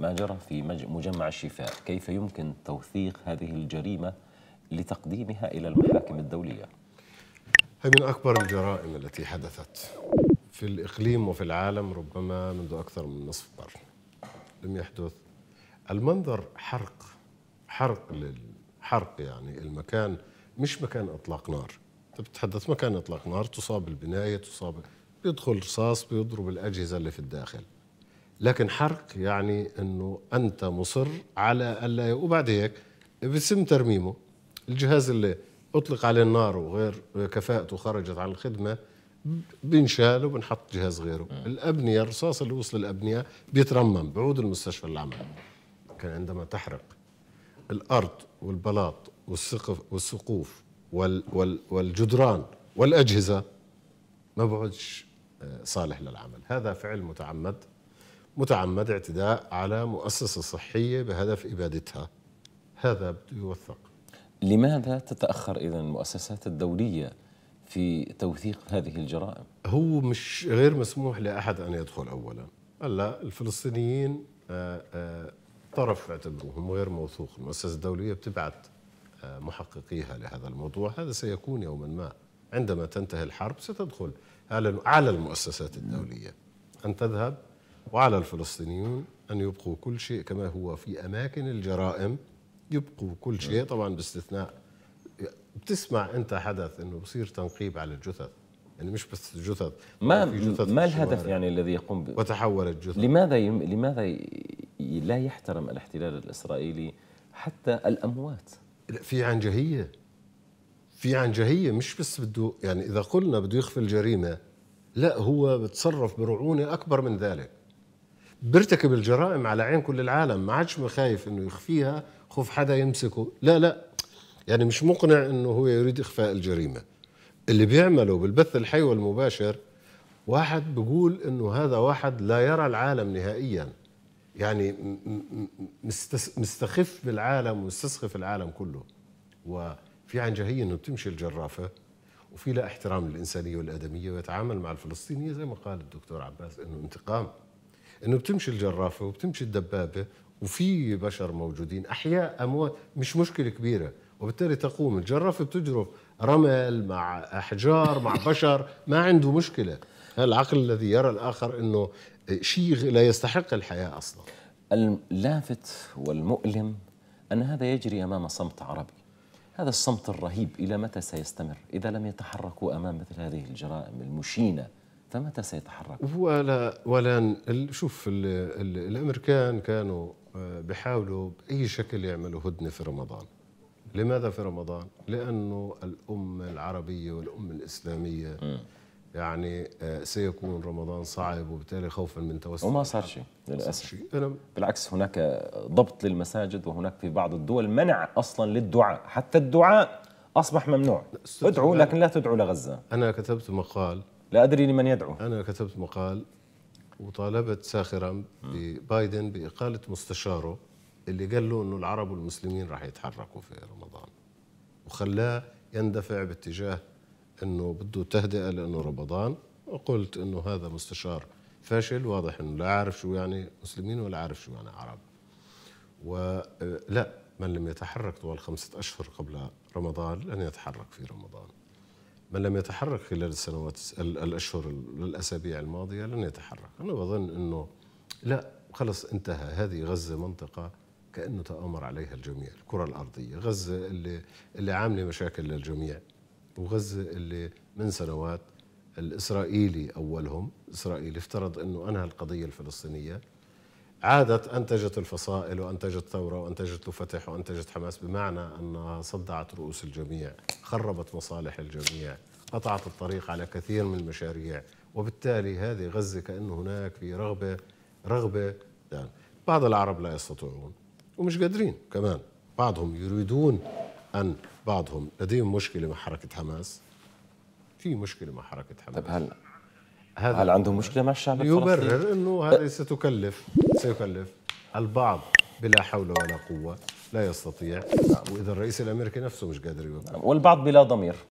ما جرى في مجمع الشفاء كيف يمكن توثيق هذه الجريمة لتقديمها إلى المحاكم الدولية هذه من أكبر الجرائم التي حدثت في الإقليم وفي العالم ربما منذ أكثر من نصف قرن لم يحدث المنظر حرق حرق حرق يعني المكان مش مكان اطلاق نار انت بتتحدث مكان اطلاق نار تصاب البنايه تصاب بيدخل رصاص بيضرب الاجهزه اللي في الداخل لكن حرق يعني انه انت مصر على الا وبعد هيك بيتم ترميمه الجهاز اللي اطلق عليه النار وغير كفاءته خرجت عن الخدمه بنشال وبنحط جهاز غيره الابنيه الرصاص اللي وصل الابنيه بيترمم بعود المستشفى للعمل كان عندما تحرق الارض والبلاط والسقف والسقوف وال وال والجدران والاجهزه ما بعدش آه، صالح للعمل هذا فعل متعمد متعمد اعتداء على مؤسسة صحية بهدف إبادتها هذا بده يوثق لماذا تتأخر إذا المؤسسات الدولية في توثيق هذه الجرائم؟ هو مش غير مسموح لأحد أن يدخل أولا هلا الفلسطينيين آه، آه، طرف اعتبروهم غير موثوق المؤسسة الدولية بتبعت آه، محققيها لهذا الموضوع هذا سيكون يوما ما عندما تنتهي الحرب ستدخل على المؤسسات الدولية أن تذهب وعلى الفلسطينيون أن يبقوا كل شيء كما هو في أماكن الجرائم يبقوا كل شيء طبعا باستثناء بتسمع أنت حدث أنه بصير تنقيب على الجثث يعني مش بس جثث ما جثث ما الهدف يعني الذي يقوم به وتحولت الجثث لماذا يم لماذا لا يحترم الاحتلال الاسرائيلي حتى الاموات في عنجهيه في عنجهيه مش بس بده يعني اذا قلنا بده يخفي الجريمه لا هو بتصرف برعونه اكبر من ذلك بيرتكب الجرائم على عين كل العالم ما عادش خايف انه يخفيها خوف حدا يمسكه لا لا يعني مش مقنع انه هو يريد اخفاء الجريمه اللي بيعمله بالبث الحي والمباشر واحد بيقول انه هذا واحد لا يرى العالم نهائيا يعني مستخف بالعالم ومستسخف العالم كله وفي عنجهيه انه بتمشي الجرافه وفي لا احترام للانسانيه والادميه ويتعامل مع الفلسطينيه زي ما قال الدكتور عباس انه انتقام انه بتمشي الجرافه وبتمشي الدبابه وفي بشر موجودين احياء اموات مش مشكله كبيره وبالتالي تقوم الجرافه بتجرف رمل مع احجار مع بشر ما عنده مشكله العقل الذي يرى الاخر انه شيء لا يستحق الحياه اصلا اللافت والمؤلم ان هذا يجري امام صمت عربي هذا الصمت الرهيب الى متى سيستمر اذا لم يتحركوا امام مثل هذه الجرائم المشينه فمتى سيتحرك؟ ولا ولا شوف الامريكان كانوا آه، بيحاولوا باي شكل يعملوا هدنه في رمضان. لماذا في رمضان؟ لانه الامه العربيه والامه الاسلاميه م. يعني آه، سيكون رمضان صعب وبالتالي خوفا من توسع وما صار شيء للاسف شي. أنا بالعكس هناك ضبط للمساجد وهناك في بعض الدول منع اصلا للدعاء حتى الدعاء اصبح ممنوع ادعوا لكن لا تدعوا لغزه انا كتبت مقال لا أدري لمن يدعو أنا كتبت مقال وطالبت ساخرا ببايدن بإقالة مستشاره اللي قال له أنه العرب والمسلمين راح يتحركوا في رمضان وخلاه يندفع باتجاه أنه بده تهدئة لأنه رمضان وقلت أنه هذا مستشار فاشل واضح أنه لا عارف شو يعني مسلمين ولا عارف شو يعني عرب ولا آه، من لم يتحرك طوال خمسة أشهر قبل رمضان لن يتحرك في رمضان من لم يتحرك خلال السنوات الاشهر الاسابيع الماضيه لن يتحرك انا بظن انه لا خلص انتهى هذه غزه منطقه كانه تامر عليها الجميع الكره الارضيه غزه اللي اللي عامله مشاكل للجميع وغزه اللي من سنوات الاسرائيلي اولهم اسرائيل افترض انه انهى القضيه الفلسطينيه عادت أنتجت الفصائل وأنتجت ثورة وأنتجت فتح وأنتجت حماس بمعنى أنها صدعت رؤوس الجميع خربت مصالح الجميع قطعت الطريق على كثير من المشاريع وبالتالي هذه غزة كانه هناك في رغبة رغبة يعني بعض العرب لا يستطيعون ومش قادرين كمان بعضهم يريدون أن بعضهم لديهم مشكلة مع حركة حماس في مشكلة مع حركة حماس طب هلا هذا هل عندهم مشكله مع الشعب الفلسطيني؟ يبرر انه هذه ستكلف سيكلف البعض بلا حول ولا قوه لا يستطيع واذا نعم. الرئيس الامريكي نفسه مش قادر يبرر والبعض بلا ضمير